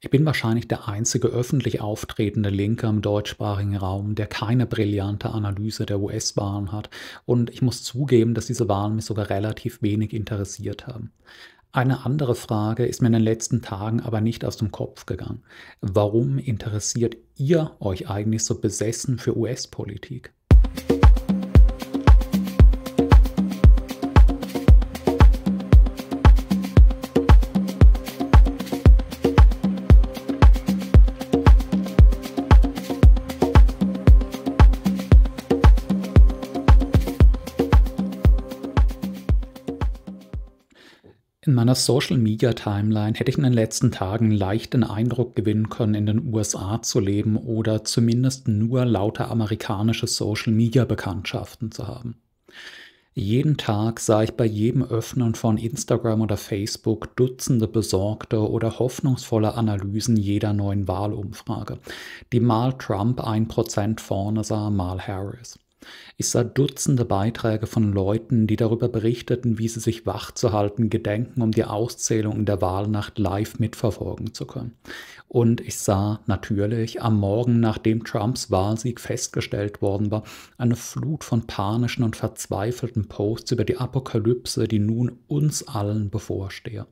Ich bin wahrscheinlich der einzige öffentlich auftretende Linke im deutschsprachigen Raum, der keine brillante Analyse der US-Wahlen hat. Und ich muss zugeben, dass diese Wahlen mich sogar relativ wenig interessiert haben. Eine andere Frage ist mir in den letzten Tagen aber nicht aus dem Kopf gegangen. Warum interessiert ihr euch eigentlich so besessen für US-Politik? meiner Social-Media-Timeline hätte ich in den letzten Tagen leicht den Eindruck gewinnen können, in den USA zu leben oder zumindest nur lauter amerikanische Social-Media-Bekanntschaften zu haben. Jeden Tag sah ich bei jedem Öffnen von Instagram oder Facebook Dutzende besorgte oder hoffnungsvolle Analysen jeder neuen Wahlumfrage, die mal Trump 1% vorne sah, mal Harris. Ich sah Dutzende Beiträge von Leuten, die darüber berichteten, wie sie sich wach zu halten gedenken, um die Auszählung der Wahlnacht live mitverfolgen zu können. Und ich sah natürlich am Morgen, nachdem Trumps Wahlsieg festgestellt worden war, eine Flut von panischen und verzweifelten Posts über die Apokalypse, die nun uns allen bevorstehe.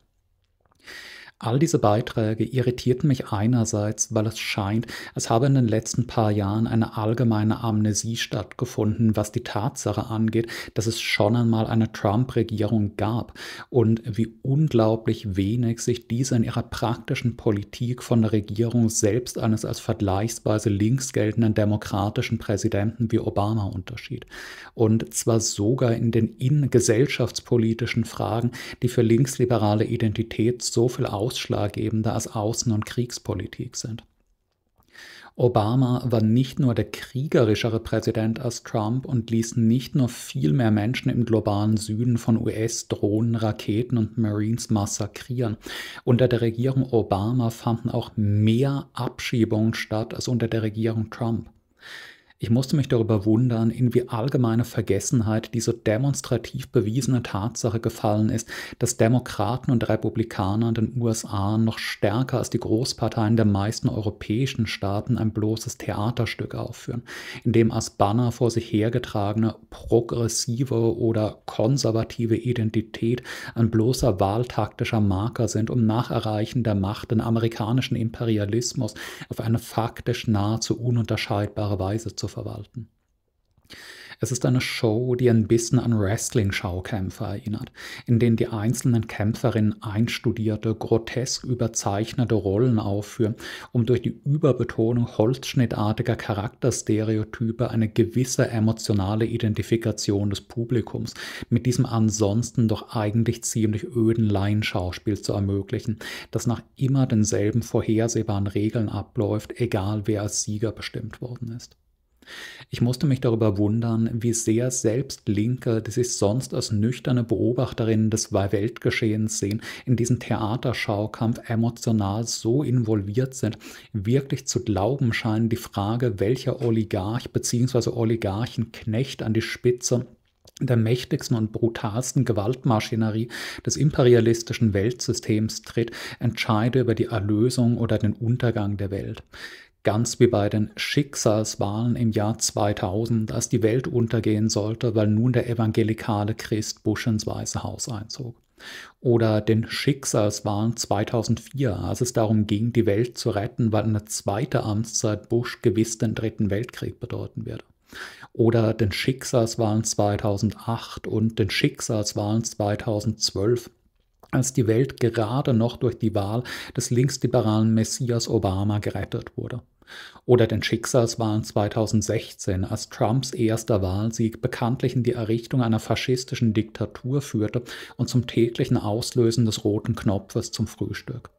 All diese Beiträge irritierten mich einerseits, weil es scheint, es habe in den letzten paar Jahren eine allgemeine Amnesie stattgefunden, was die Tatsache angeht, dass es schon einmal eine Trump-Regierung gab und wie unglaublich wenig sich diese in ihrer praktischen Politik von der Regierung selbst eines als vergleichsweise links geltenden demokratischen Präsidenten wie Obama unterschied. Und zwar sogar in den in gesellschaftspolitischen Fragen, die für linksliberale Identität so viel Aufmerksamkeit ausschlaggebender als Außen- und Kriegspolitik sind. Obama war nicht nur der kriegerischere Präsident als Trump und ließ nicht nur viel mehr Menschen im globalen Süden von US-Drohnen, Raketen und Marines massakrieren. Unter der Regierung Obama fanden auch mehr Abschiebungen statt als unter der Regierung Trump. Ich musste mich darüber wundern, in wie allgemeine Vergessenheit diese demonstrativ bewiesene Tatsache gefallen ist, dass Demokraten und Republikaner in den USA noch stärker als die Großparteien der meisten europäischen Staaten ein bloßes Theaterstück aufführen, in dem als Banner vor sich hergetragene progressive oder konservative Identität ein bloßer wahltaktischer Marker sind, um nach Erreichen der Macht den amerikanischen Imperialismus auf eine faktisch nahezu ununterscheidbare Weise zu zu verwalten. Es ist eine Show, die ein bisschen an Wrestling-Schaukämpfe erinnert, in denen die einzelnen Kämpferinnen einstudierte, grotesk überzeichnete Rollen aufführen, um durch die Überbetonung holzschnittartiger Charakterstereotype eine gewisse emotionale Identifikation des Publikums mit diesem ansonsten doch eigentlich ziemlich öden Laienschauspiel zu ermöglichen, das nach immer denselben vorhersehbaren Regeln abläuft, egal wer als Sieger bestimmt worden ist. Ich musste mich darüber wundern, wie sehr selbst Linke, die sich sonst als nüchterne Beobachterinnen des Weltgeschehens sehen, in diesem Theaterschaukampf emotional so involviert sind, wirklich zu glauben scheinen, die Frage, welcher Oligarch bzw. Oligarchenknecht an die Spitze der mächtigsten und brutalsten Gewaltmaschinerie des imperialistischen Weltsystems tritt, entscheide über die Erlösung oder den Untergang der Welt ganz wie bei den Schicksalswahlen im Jahr 2000, als die Welt untergehen sollte, weil nun der evangelikale Christ Bush ins Weiße Haus einzog. Oder den Schicksalswahlen 2004, als es darum ging, die Welt zu retten, weil eine zweite Amtszeit Bush gewiss den Dritten Weltkrieg bedeuten würde. Oder den Schicksalswahlen 2008 und den Schicksalswahlen 2012, als die Welt gerade noch durch die Wahl des linksliberalen Messias Obama gerettet wurde oder den Schicksalswahlen 2016, als Trumps erster Wahlsieg bekanntlich in die Errichtung einer faschistischen Diktatur führte und zum täglichen Auslösen des roten Knopfes zum Frühstück.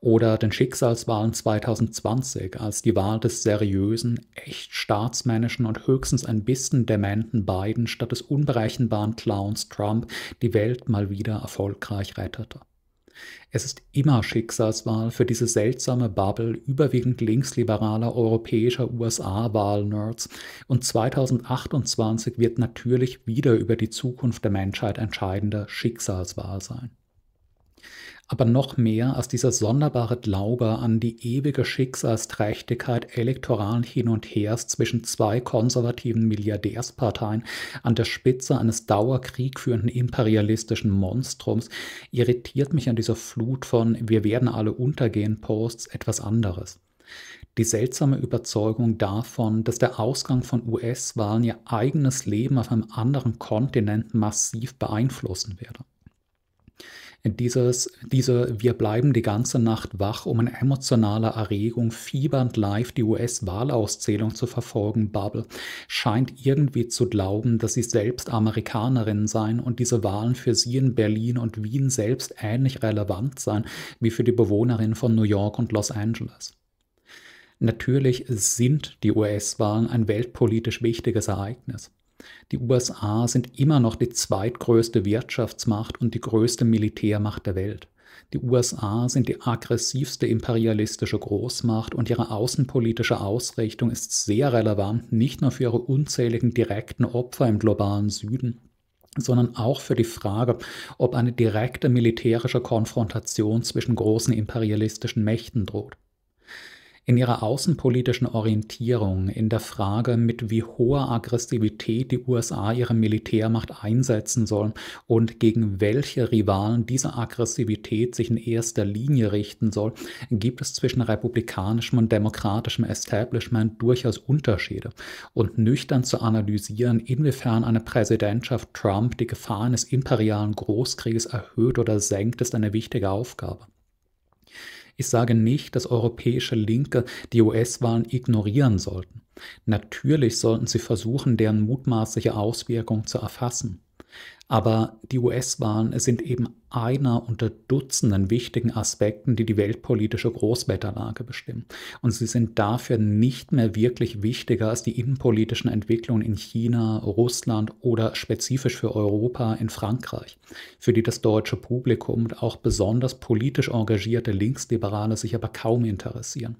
Oder den Schicksalswahlen 2020, als die Wahl des seriösen, echt staatsmännischen und höchstens ein bisschen dementen Biden statt des unberechenbaren Clowns Trump die Welt mal wieder erfolgreich rettete. Es ist immer Schicksalswahl für diese seltsame Bubble überwiegend linksliberaler europäischer USA-Wahlnerds und 2028 wird natürlich wieder über die Zukunft der Menschheit entscheidende Schicksalswahl sein aber noch mehr als dieser sonderbare Glaube an die ewige Schicksalsträchtigkeit elektoralen Hin und Hers zwischen zwei konservativen Milliardärsparteien an der Spitze eines dauerkriegführenden imperialistischen Monstrums irritiert mich an dieser Flut von Wir werden alle untergehen Posts etwas anderes die seltsame Überzeugung davon, dass der Ausgang von US-Wahlen ihr eigenes Leben auf einem anderen Kontinent massiv beeinflussen werde. Dieses, diese Wir bleiben die ganze Nacht wach, um in emotionaler Erregung fiebernd live die US-Wahlauszählung zu verfolgen, Bubble, scheint irgendwie zu glauben, dass sie selbst Amerikanerin seien und diese Wahlen für sie in Berlin und Wien selbst ähnlich relevant seien wie für die Bewohnerin von New York und Los Angeles. Natürlich sind die US-Wahlen ein weltpolitisch wichtiges Ereignis. Die USA sind immer noch die zweitgrößte Wirtschaftsmacht und die größte Militärmacht der Welt. Die USA sind die aggressivste imperialistische Großmacht und ihre außenpolitische Ausrichtung ist sehr relevant, nicht nur für ihre unzähligen direkten Opfer im globalen Süden, sondern auch für die Frage, ob eine direkte militärische Konfrontation zwischen großen imperialistischen Mächten droht in ihrer außenpolitischen Orientierung, in der Frage, mit wie hoher Aggressivität die USA ihre Militärmacht einsetzen sollen und gegen welche Rivalen diese Aggressivität sich in erster Linie richten soll, gibt es zwischen republikanischem und demokratischem Establishment durchaus Unterschiede. Und nüchtern zu analysieren, inwiefern eine Präsidentschaft Trump die Gefahren des imperialen Großkrieges erhöht oder senkt, ist eine wichtige Aufgabe. Ich sage nicht, dass europäische Linke die US-Wahlen ignorieren sollten. Natürlich sollten sie versuchen, deren mutmaßliche Auswirkungen zu erfassen. Aber die US-Wahlen sind eben einer unter Dutzenden wichtigen Aspekten, die die weltpolitische Großwetterlage bestimmen. Und sie sind dafür nicht mehr wirklich wichtiger als die innenpolitischen Entwicklungen in China, Russland oder spezifisch für Europa in Frankreich, für die das deutsche Publikum und auch besonders politisch engagierte Linksliberale sich aber kaum interessieren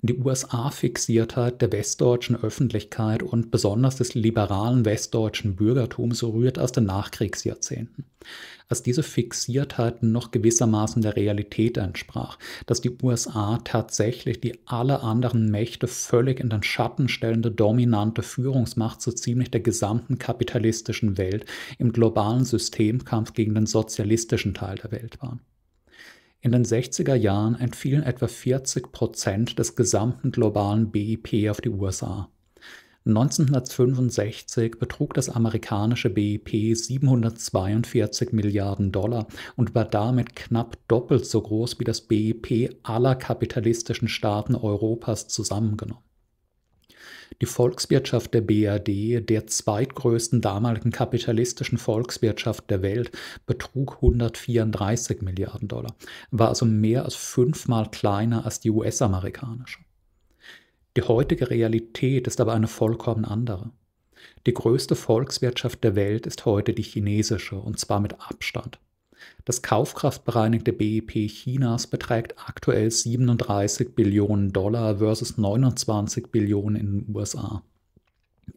die USA Fixiertheit der westdeutschen Öffentlichkeit und besonders des liberalen westdeutschen Bürgertums rührt aus den Nachkriegsjahrzehnten. Als diese Fixiertheit noch gewissermaßen der Realität entsprach, dass die USA tatsächlich die alle anderen Mächte völlig in den Schatten stellende dominante Führungsmacht so ziemlich der gesamten kapitalistischen Welt im globalen Systemkampf gegen den sozialistischen Teil der Welt waren. In den 60er Jahren entfielen etwa 40 Prozent des gesamten globalen BIP auf die USA. 1965 betrug das amerikanische BIP 742 Milliarden Dollar und war damit knapp doppelt so groß wie das BIP aller kapitalistischen Staaten Europas zusammengenommen die Volkswirtschaft der BRD, der zweitgrößten damaligen kapitalistischen Volkswirtschaft der Welt, betrug 134 Milliarden Dollar, war also mehr als fünfmal kleiner als die US-amerikanische. Die heutige Realität ist aber eine vollkommen andere. Die größte Volkswirtschaft der Welt ist heute die chinesische, und zwar mit Abstand. Das kaufkraftbereinigte BIP e Chinas beträgt aktuell 37 Billionen Dollar versus 29 Billionen in den USA.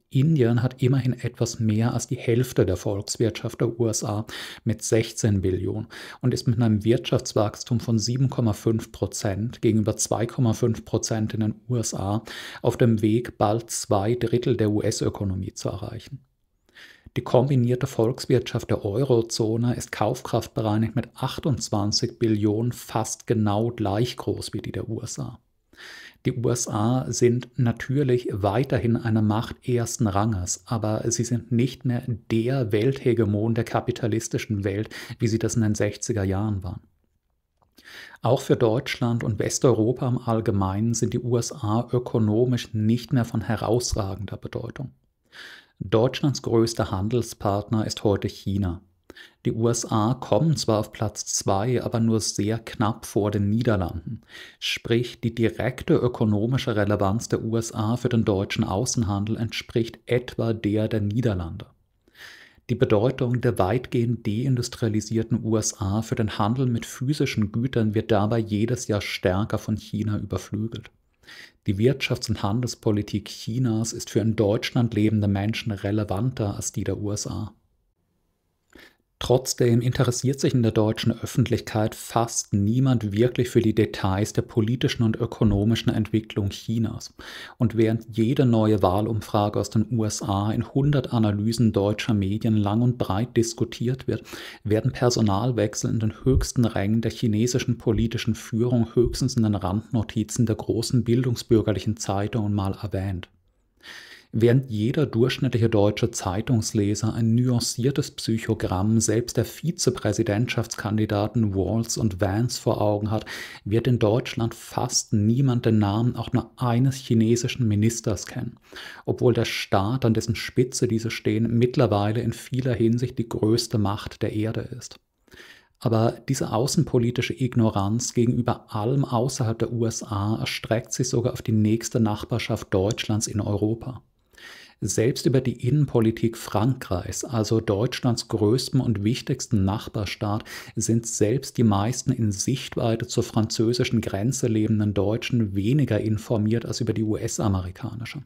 Indien hat immerhin etwas mehr als die Hälfte der Volkswirtschaft der USA mit 16 Billionen und ist mit einem Wirtschaftswachstum von 7,5 Prozent gegenüber 2,5 Prozent in den USA auf dem Weg, bald zwei Drittel der US-Ökonomie zu erreichen. Die kombinierte Volkswirtschaft der Eurozone ist kaufkraftbereinigt mit 28 Billionen fast genau gleich groß wie die der USA. Die USA sind natürlich weiterhin eine Macht ersten Ranges, aber sie sind nicht mehr der Welthegemon der kapitalistischen Welt, wie sie das in den 60er Jahren waren. Auch für Deutschland und Westeuropa im Allgemeinen sind die USA ökonomisch nicht mehr von herausragender Bedeutung. Deutschlands größter Handelspartner ist heute China. Die USA kommen zwar auf Platz 2, aber nur sehr knapp vor den Niederlanden. Sprich, die direkte ökonomische Relevanz der USA für den deutschen Außenhandel entspricht etwa der der Niederlande. Die Bedeutung der weitgehend deindustrialisierten USA für den Handel mit physischen Gütern wird dabei jedes Jahr stärker von China überflügelt. Die Wirtschafts- und Handelspolitik Chinas ist für in Deutschland lebende Menschen relevanter als die der USA. Trotzdem interessiert sich in der deutschen Öffentlichkeit fast niemand wirklich für die Details der politischen und ökonomischen Entwicklung Chinas. Und während jede neue Wahlumfrage aus den USA in 100 Analysen deutscher Medien lang und breit diskutiert wird, werden Personalwechsel in den höchsten Rängen der chinesischen politischen Führung höchstens in den Randnotizen der großen bildungsbürgerlichen Zeitungen mal erwähnt. Während jeder durchschnittliche deutsche Zeitungsleser ein nuanciertes Psychogramm selbst der Vizepräsidentschaftskandidaten Walls und Vance vor Augen hat, wird in Deutschland fast niemand den Namen auch nur eines chinesischen Ministers kennen, obwohl der Staat, an dessen Spitze diese stehen, mittlerweile in vieler Hinsicht die größte Macht der Erde ist. Aber diese außenpolitische Ignoranz gegenüber allem außerhalb der USA erstreckt sich sogar auf die nächste Nachbarschaft Deutschlands in Europa. Selbst über die Innenpolitik Frankreichs, also Deutschlands größtem und wichtigsten Nachbarstaat, sind selbst die meisten in Sichtweite zur französischen Grenze lebenden Deutschen weniger informiert als über die US-amerikanische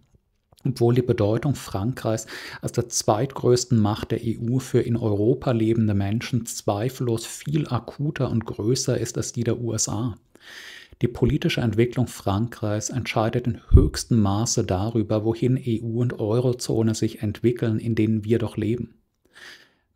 obwohl die Bedeutung Frankreichs als der zweitgrößten Macht der EU für in Europa lebende Menschen zweifellos viel akuter und größer ist als die der USA. Die politische Entwicklung Frankreichs entscheidet in höchstem Maße darüber, wohin EU und Eurozone sich entwickeln, in denen wir doch leben.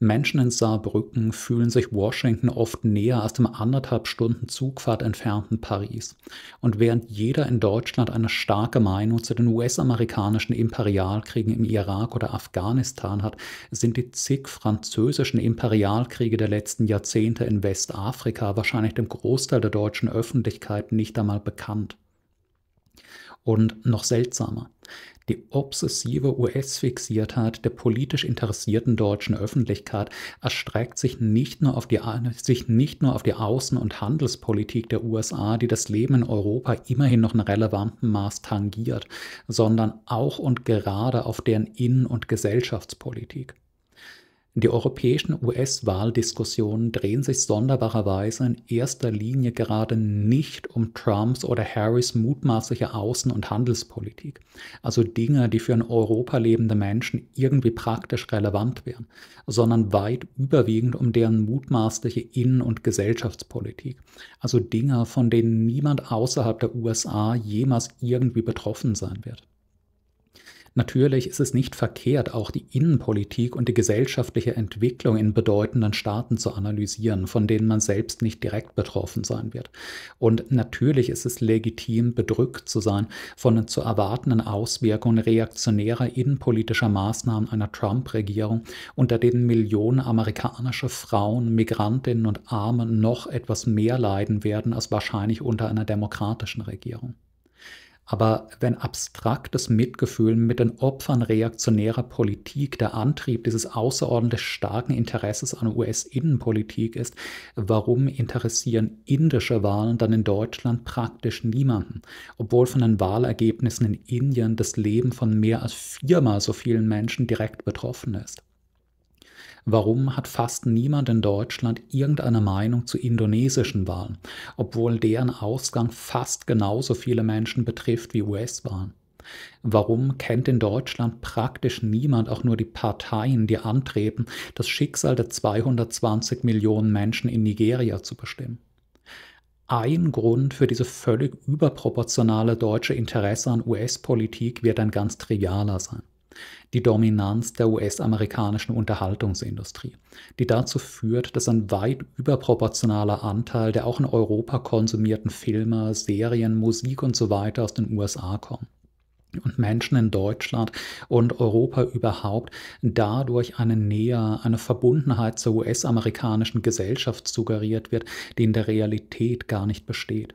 Menschen in Saarbrücken fühlen sich Washington oft näher als dem anderthalb Stunden Zugfahrt entfernten Paris. Und während jeder in Deutschland eine starke Meinung zu den US-amerikanischen Imperialkriegen im Irak oder Afghanistan hat, sind die zig französischen Imperialkriege der letzten Jahrzehnte in Westafrika wahrscheinlich dem Großteil der deutschen Öffentlichkeit nicht einmal bekannt. Und noch seltsamer die obsessive US-Fixiertheit der politisch interessierten deutschen Öffentlichkeit erstreckt sich nicht nur auf die, sich nicht nur auf die Außen- und Handelspolitik der USA, die das Leben in Europa immerhin noch in relevantem Maß tangiert, sondern auch und gerade auf deren Innen- und Gesellschaftspolitik. Die europäischen US-Wahldiskussionen drehen sich sonderbarerweise in erster Linie gerade nicht um Trumps oder Harrys mutmaßliche Außen- und Handelspolitik, also Dinge, die für ein Europa lebende Menschen irgendwie praktisch relevant wären, sondern weit überwiegend um deren mutmaßliche Innen- und Gesellschaftspolitik, also Dinge, von denen niemand außerhalb der USA jemals irgendwie betroffen sein wird. Natürlich ist es nicht verkehrt, auch die Innenpolitik und die gesellschaftliche Entwicklung in bedeutenden Staaten zu analysieren, von denen man selbst nicht direkt betroffen sein wird. Und natürlich ist es legitim, bedrückt zu sein von den zu erwartenden Auswirkungen reaktionärer innenpolitischer Maßnahmen einer Trump-Regierung, unter denen Millionen amerikanischer Frauen, Migrantinnen und Arme noch etwas mehr leiden werden als wahrscheinlich unter einer demokratischen Regierung. Aber wenn abstraktes Mitgefühl mit den Opfern reaktionärer Politik der Antrieb dieses außerordentlich starken Interesses an US-Innenpolitik ist, warum interessieren indische Wahlen dann in Deutschland praktisch niemanden, obwohl von den Wahlergebnissen in Indien das Leben von mehr als viermal so vielen Menschen direkt betroffen ist? Warum hat fast niemand in Deutschland irgendeine Meinung zu indonesischen Wahlen, obwohl deren Ausgang fast genauso viele Menschen betrifft wie US-Wahlen? Warum kennt in Deutschland praktisch niemand, auch nur die Parteien, die antreten, das Schicksal der 220 Millionen Menschen in Nigeria zu bestimmen? Ein Grund für diese völlig überproportionale deutsche Interesse an US-Politik wird ein ganz trivialer sein die Dominanz der US-amerikanischen Unterhaltungsindustrie, die dazu führt, dass ein weit überproportionaler Anteil der auch in Europa konsumierten Filme, Serien, Musik und So weiter aus den USA kommen und Menschen in Deutschland und Europa überhaupt dadurch eine Nähe, eine Verbundenheit zur US-amerikanischen Gesellschaft suggeriert wird, die in der Realität gar nicht besteht.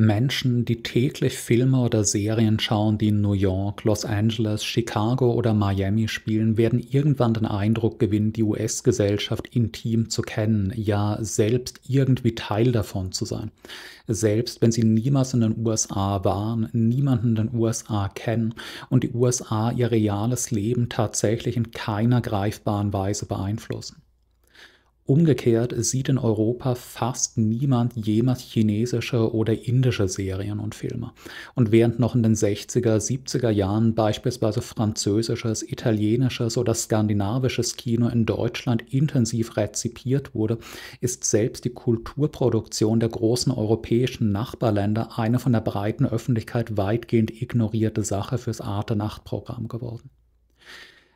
Menschen, die täglich Filme oder Serien schauen, die in New York, Los Angeles, Chicago oder Miami spielen, werden irgendwann den Eindruck gewinnen, die US-Gesellschaft intim zu kennen, ja selbst irgendwie Teil davon zu sein. Selbst wenn sie niemals in den USA waren, niemanden in den USA kennen und die USA ihr reales Leben tatsächlich in keiner greifbaren Weise beeinflussen. Umgekehrt sieht in Europa fast niemand jemals chinesische oder indische Serien und Filme. Und während noch in den 60er, 70er Jahren beispielsweise französisches, italienisches oder skandinavisches Kino in Deutschland intensiv rezipiert wurde, ist selbst die Kulturproduktion der großen europäischen Nachbarländer eine von der breiten Öffentlichkeit weitgehend ignorierte Sache fürs Arte-Nacht-Programm geworden.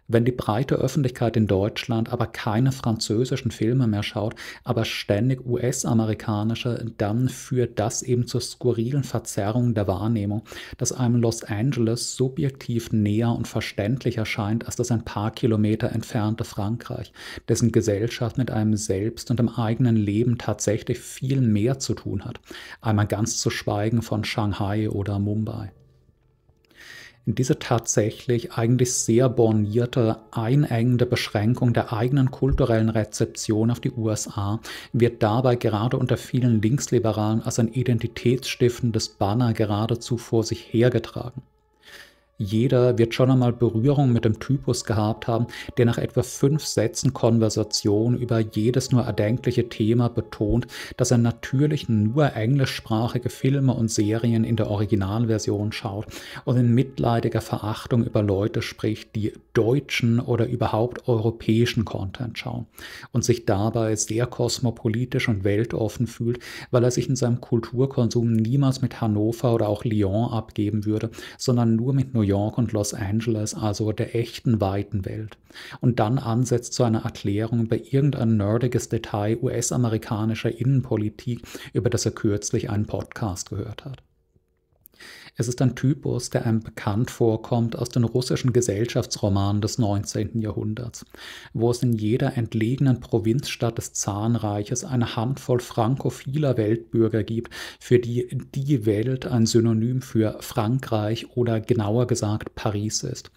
Wenn die breite Öffentlichkeit in Deutschland aber keine französischen Filme mehr schaut, aber ständig US-amerikanische, dann führt das eben zur skurrilen Verzerrung der Wahrnehmung, dass einem Los Angeles subjektiv näher und verständlicher erscheint als das ein paar Kilometer entfernte Frankreich, dessen Gesellschaft mit einem selbst und dem eigenen Leben tatsächlich viel mehr zu tun hat, einmal ganz zu schweigen von Shanghai oder Mumbai diese tatsächlich eigentlich sehr bornierte, einengende Beschränkung der eigenen kulturellen Rezeption auf die USA wird dabei gerade unter vielen Linksliberalen als ein identitätsstiftendes Banner geradezu vor sich hergetragen. Jeder wird schon einmal Berührung mit dem Typus gehabt haben, der nach etwa fünf Sätzen Konversation über jedes nur erdenkliche Thema betont, dass er natürlich nur englischsprachige Filme und Serien in der Originalversion schaut und in mitleidiger Verachtung über Leute spricht, die deutschen oder überhaupt europäischen Content schauen und sich dabei sehr kosmopolitisch und weltoffen fühlt, weil er sich in seinem Kulturkonsum niemals mit Hannover oder auch Lyon abgeben würde, sondern nur mit New York und Los Angeles, also der echten weiten Welt, und dann ansetzt zu einer Erklärung über irgendein nerdiges Detail US-amerikanischer Innenpolitik, über das er kürzlich einen Podcast gehört hat. Es ist ein Typus, der einem bekannt vorkommt aus den russischen Gesellschaftsromanen des 19. Jahrhunderts, wo es in jeder entlegenen Provinzstadt des Zahnreiches eine Handvoll frankophiler Weltbürger gibt, für die die Welt ein Synonym für Frankreich oder genauer gesagt Paris ist,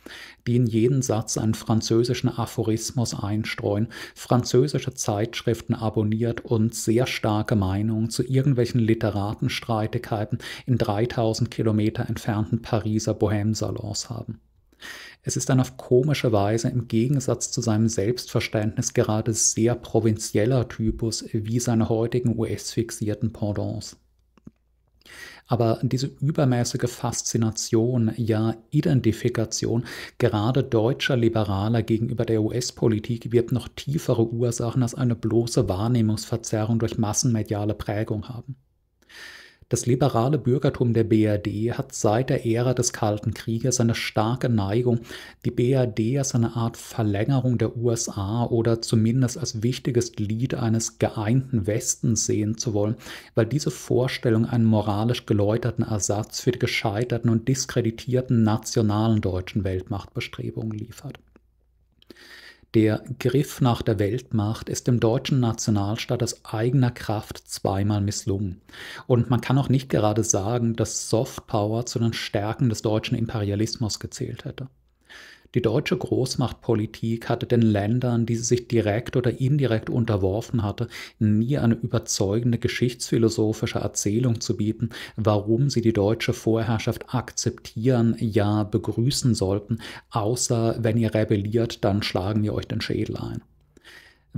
die in jeden Satz einen französischen Aphorismus einstreuen, französische Zeitschriften abonniert und sehr starke Meinungen zu irgendwelchen Literatenstreitigkeiten in 3000 Kilometern Kilometer entfernten Pariser Bohème-Salons haben. Es ist ein auf komische Weise im Gegensatz zu seinem Selbstverständnis gerade sehr provinzieller Typus wie seine heutigen US-fixierten Pendants. Aber diese übermäßige Faszination, ja Identifikation gerade deutscher Liberaler gegenüber der US-Politik wird noch tiefere Ursachen als eine bloße Wahrnehmungsverzerrung durch massenmediale Prägung haben. Das liberale Bürgertum der BRD hat seit der Ära des Kalten Krieges eine starke Neigung, die BRD als eine Art Verlängerung der USA oder zumindest als wichtiges Glied eines geeinten Westens sehen zu wollen, weil diese Vorstellung einen moralisch geläuterten Ersatz für die gescheiterten und diskreditierten nationalen deutschen Weltmachtbestrebungen liefert. Der Griff nach der Weltmacht ist dem deutschen Nationalstaat aus eigener Kraft zweimal misslungen. Und man kann auch nicht gerade sagen, dass Softpower zu den Stärken des deutschen Imperialismus gezählt hätte. Die deutsche Großmachtpolitik hatte den Ländern, die sie sich direkt oder indirekt unterworfen hatte, nie eine überzeugende geschichtsphilosophische Erzählung zu bieten, warum sie die deutsche Vorherrschaft akzeptieren, ja begrüßen sollten, außer wenn ihr rebelliert, dann schlagen wir euch den Schädel ein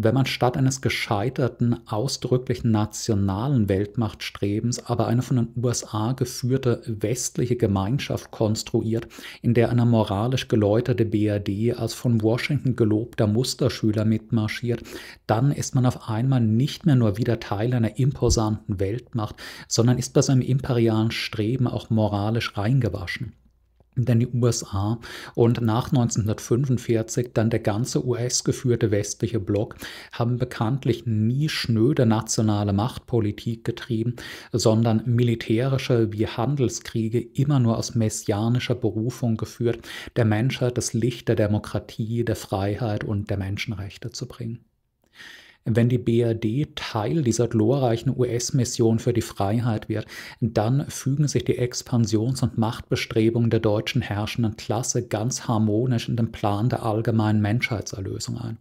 wenn man statt eines gescheiterten, ausdrücklichen nationalen Weltmachtstrebens aber eine von den USA geführte westliche Gemeinschaft konstruiert, in der eine moralisch geläuterte BRD als von Washington gelobter Musterschüler mitmarschiert, dann ist man auf einmal nicht mehr nur wieder Teil einer imposanten Weltmacht, sondern ist bei seinem imperialen Streben auch moralisch reingewaschen dann die USA und nach 1945 dann der ganze US-geführte westliche Block haben bekanntlich nie schnöde nationale Machtpolitik getrieben, sondern militärische wie Handelskriege immer nur aus messianischer Berufung geführt, der Menschheit das Licht der Demokratie, der Freiheit und der Menschenrechte zu bringen wenn die BRD Teil dieser glorreichen US-Mission für die Freiheit wird, dann fügen sich die Expansions- und Machtbestrebungen der deutschen herrschenden Klasse ganz harmonisch in den Plan der allgemeinen Menschheitserlösung ein.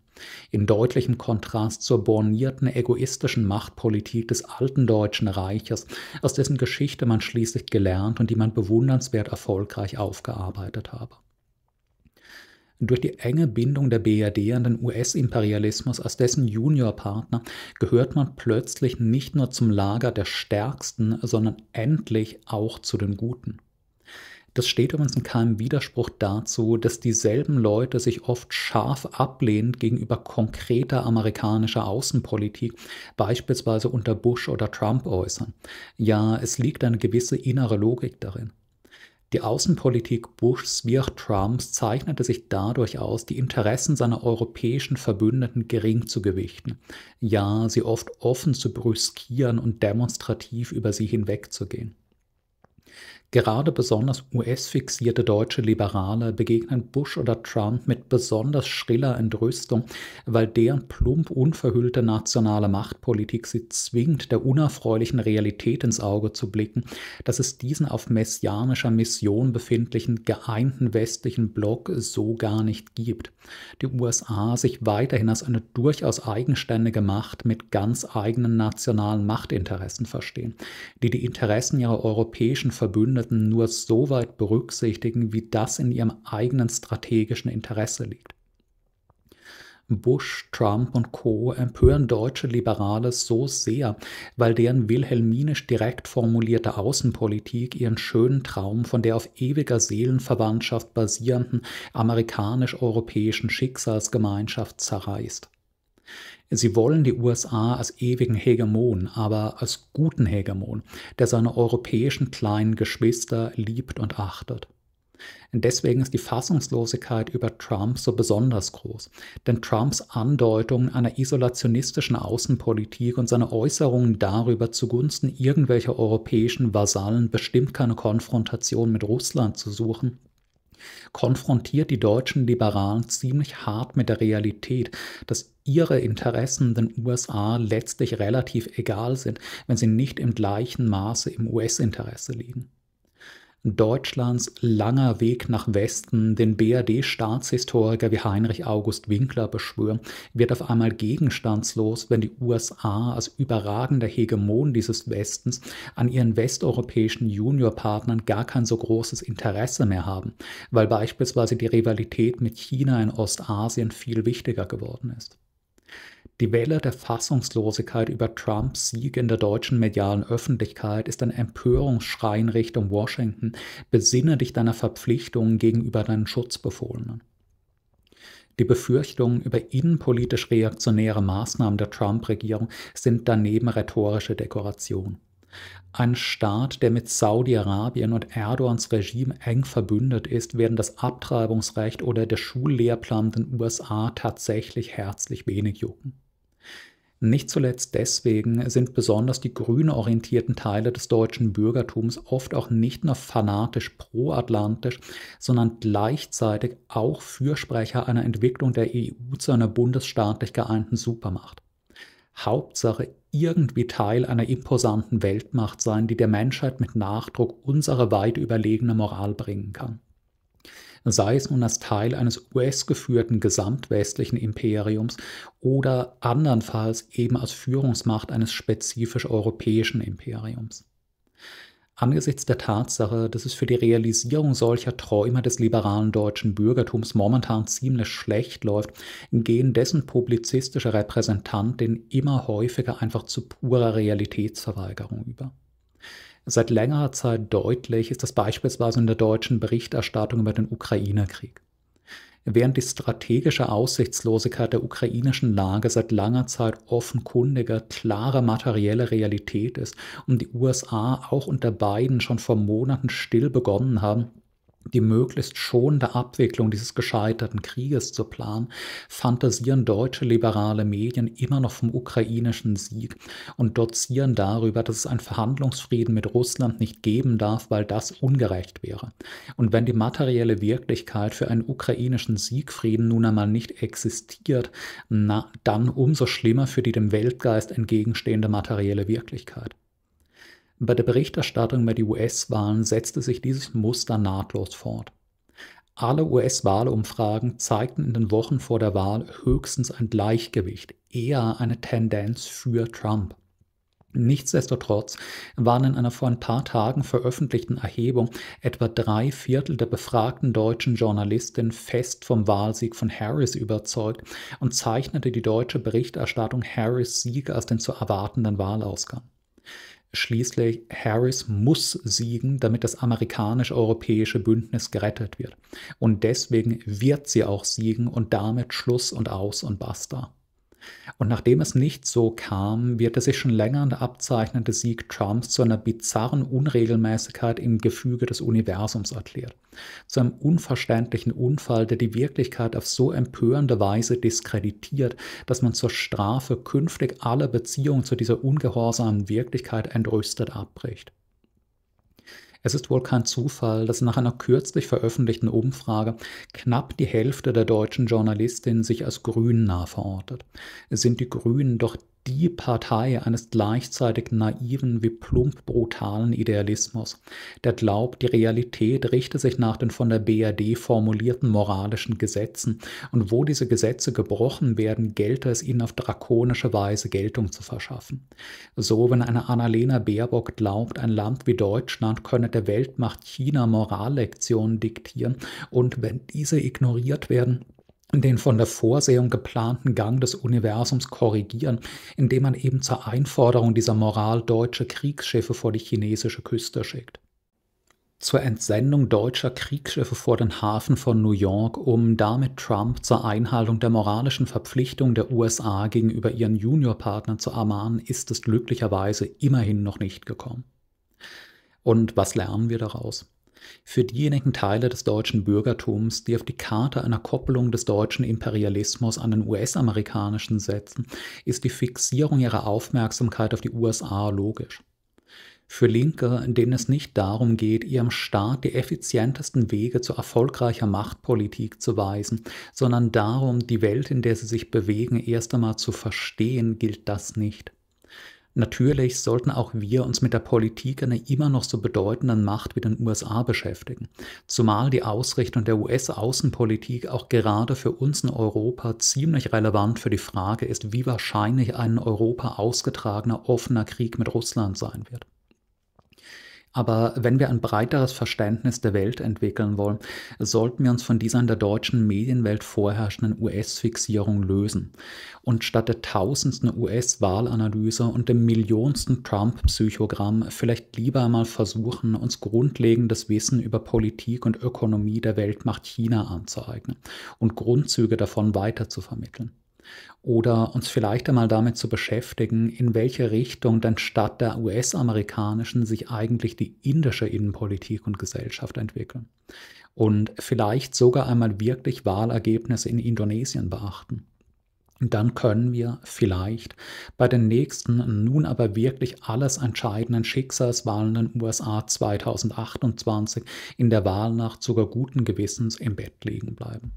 In deutlichem Kontrast zur bornierten egoistischen Machtpolitik des alten Deutschen Reiches, aus dessen Geschichte man schließlich gelernt und die man bewundernswert erfolgreich aufgearbeitet habe. Durch die enge Bindung der BRD an den US-Imperialismus als dessen Juniorpartner gehört man plötzlich nicht nur zum Lager der Stärksten, sondern endlich auch zu den Guten. Das steht übrigens in keinem Widerspruch dazu, dass dieselben Leute sich oft scharf ablehnend gegenüber konkreter amerikanischer Außenpolitik, beispielsweise unter Bush oder Trump, äußern. Ja, es liegt eine gewisse innere Logik darin. Die Außenpolitik Bushs wie auch Trumps zeichnete sich dadurch aus, die Interessen seiner europäischen Verbündeten gering zu gewichten, ja, sie oft offen zu brüskieren und demonstrativ über sie hinwegzugehen. Gerade besonders US-fixierte deutsche Liberale begegnen Bush oder Trump mit besonders schriller Entrüstung, weil deren plump unverhüllte nationale Machtpolitik sie zwingt, der unerfreulichen Realität ins Auge zu blicken, dass es diesen auf messianischer Mission befindlichen geeinten westlichen Block so gar nicht gibt. Die USA sich weiterhin als eine durchaus eigenständige Macht mit ganz eigenen nationalen Machtinteressen verstehen, die die Interessen ihrer europäischen Verbündeten Verbündeten nur so weit berücksichtigen, wie das in ihrem eigenen strategischen Interesse liegt. Bush, Trump und Co. empören deutsche Liberale so sehr, weil deren wilhelminisch direkt formulierte Außenpolitik ihren schönen Traum von der auf ewiger Seelenverwandtschaft basierenden amerikanisch-europäischen Schicksalsgemeinschaft zerreißt. Sie wollen die USA als ewigen Hegemon, aber als guten Hegemon, der seine europäischen kleinen Geschwister liebt und achtet. Deswegen ist die Fassungslosigkeit über Trump so besonders groß, denn Trumps Andeutungen einer isolationistischen Außenpolitik und seine Äußerungen darüber zugunsten irgendwelcher europäischen Vasallen bestimmt keine Konfrontation mit Russland zu suchen, konfrontiert die deutschen Liberalen ziemlich hart mit der Realität, dass ihre Interessen den USA letztlich relativ egal sind, wenn sie nicht im gleichen Maße im US-Interesse liegen. Deutschlands langer Weg nach Westen, den BRD-Staatshistoriker wie Heinrich August Winkler beschwören, wird auf einmal gegenstandslos, wenn die USA als überragender Hegemon dieses Westens an ihren westeuropäischen Juniorpartnern gar kein so großes Interesse mehr haben, weil beispielsweise die Rivalität mit China in Ostasien viel wichtiger geworden ist. Die Welle der Fassungslosigkeit über Trumps Sieg in der deutschen medialen Öffentlichkeit ist ein Empörungsschrei in Richtung Washington. Besinne dich deiner Verpflichtungen gegenüber deinen Schutzbefohlenen. Die Befürchtungen über innenpolitisch reaktionäre Maßnahmen der Trump-Regierung sind daneben rhetorische Dekoration. Ein Staat, der mit Saudi-Arabien und Erdogans Regime eng verbündet ist, werden das Abtreibungsrecht oder der Schullehrplan den USA tatsächlich herzlich wenig jucken. Nicht zuletzt deswegen sind besonders die grün orientierten Teile des deutschen Bürgertums oft auch nicht nur fanatisch proatlantisch, sondern gleichzeitig auch Fürsprecher einer Entwicklung der EU zu einer bundesstaatlich geeinten Supermacht. Hauptsache irgendwie Teil einer imposanten Weltmacht sein, die der Menschheit mit Nachdruck unsere weit überlegene Moral bringen kann sei es nun als Teil eines US-geführten gesamtwestlichen Imperiums oder andernfalls eben als Führungsmacht eines spezifisch europäischen Imperiums. Angesichts der Tatsache, dass es für die Realisierung solcher Träume des liberalen deutschen Bürgertums momentan ziemlich schlecht läuft, gehen dessen publizistische Repräsentanten immer häufiger einfach zu purer Realitätsverweigerung über. Seit längerer Zeit deutlich ist das beispielsweise in der deutschen Berichterstattung über den Ukraine-Krieg. Während die strategische Aussichtslosigkeit der ukrainischen Lage seit langer Zeit offenkundige, klare materielle Realität ist und die USA auch unter Biden schon vor Monaten still begonnen haben, die möglichst schonende Abwicklung dieses gescheiterten Krieges zu planen, fantasieren deutsche liberale Medien immer noch vom ukrainischen Sieg und dozieren darüber, dass es einen Verhandlungsfrieden mit Russland nicht geben darf, weil das ungerecht wäre. Und wenn die materielle Wirklichkeit für einen ukrainischen Siegfrieden nun einmal nicht existiert, na, dann umso schlimmer für die dem Weltgeist entgegenstehende materielle Wirklichkeit. Bei der Berichterstattung über die US-Wahlen setzte sich dieses Muster nahtlos fort. Alle US-Wahlumfragen zeigten in den Wochen vor der Wahl höchstens ein Gleichgewicht, eher eine Tendenz für Trump. Nichtsdestotrotz waren in einer vor ein paar Tagen veröffentlichten Erhebung etwa drei Viertel der befragten deutschen Journalistinnen fest vom Wahlsieg von Harris überzeugt und zeichnete die deutsche Berichterstattung Harris Sieg als den zu erwartenden Wahlausgang. Schließlich Harris muss siegen, damit das amerikanisch-europäische Bündnis gerettet wird. Und deswegen wird sie auch siegen und damit Schluss und aus und basta. Und nachdem es nicht so kam, wird es sich schon länger der abzeichnende Sieg Trumps zu einer bizarren Unregelmäßigkeit im Gefüge des Universums erklärt, zu einem unverständlichen Unfall, der die Wirklichkeit auf so empörende Weise diskreditiert, dass man zur Strafe künftig alle Beziehungen zu dieser ungehorsamen Wirklichkeit entrüstet abbricht. Es ist wohl kein Zufall, dass nach einer kürzlich veröffentlichten Umfrage knapp die Hälfte der deutschen Journalistinnen sich als Grünen nah verortet. Sind die Grünen doch die Partei eines gleichzeitig naiven wie plump brutalen Idealismus, der glaubt, die Realität richte sich nach den von der BRD formulierten moralischen Gesetzen und wo diese Gesetze gebrochen werden, gelte es ihnen auf drakonische Weise Geltung zu verschaffen. So, wenn eine Annalena Baerbock glaubt, ein Land wie Deutschland könne der Weltmacht China Morallektionen diktieren und wenn diese ignoriert werden, den von der Vorsehung geplanten Gang des Universums korrigieren, indem man eben zur Einforderung dieser Moral deutsche Kriegsschiffe vor die chinesische Küste schickt. Zur Entsendung deutscher Kriegsschiffe vor den Hafen von New York, um damit Trump zur Einhaltung der moralischen Verpflichtung der USA gegenüber ihren Juniorpartnern zu ermahnen, ist es glücklicherweise immerhin noch nicht gekommen. Und was lernen wir daraus? Für diejenigen Teile des deutschen Bürgertums, die auf die Karte einer Kopplung des deutschen Imperialismus an den US-amerikanischen setzen, ist die Fixierung ihrer Aufmerksamkeit auf die USA logisch. Für Linke, denen es nicht darum geht, ihrem Staat die effizientesten Wege zu erfolgreicher Machtpolitik zu weisen, sondern darum, die Welt, in der sie sich bewegen, erst einmal zu verstehen, gilt das nicht. Natürlich sollten auch wir uns mit der Politik einer immer noch so bedeutenden Macht wie den USA beschäftigen, zumal die Ausrichtung der US-Außenpolitik auch gerade für uns in Europa ziemlich relevant für die Frage ist, wie wahrscheinlich ein in Europa ausgetragener offener Krieg mit Russland sein wird. Aber wenn wir ein breiteres Verständnis der Welt entwickeln wollen, sollten wir uns von dieser in der deutschen Medienwelt vorherrschenden US-Fixierung lösen und statt der tausendsten US-Wahlanalyse und dem millionsten Trump-Psychogramm vielleicht lieber einmal versuchen, uns grundlegendes Wissen über Politik und Ökonomie der Weltmacht China anzueignen und Grundzüge davon weiter zu vermitteln oder uns vielleicht einmal damit zu beschäftigen, in welche Richtung denn statt der US-amerikanischen sich eigentlich die indische Innenpolitik und Gesellschaft entwickeln. Und vielleicht sogar einmal wirklich Wahlergebnisse in Indonesien beachten dann können wir vielleicht bei den nächsten, nun aber wirklich alles entscheidenden Schicksalswahlen in den USA 2028 in der Wahlnacht sogar guten Gewissens im Bett liegen bleiben.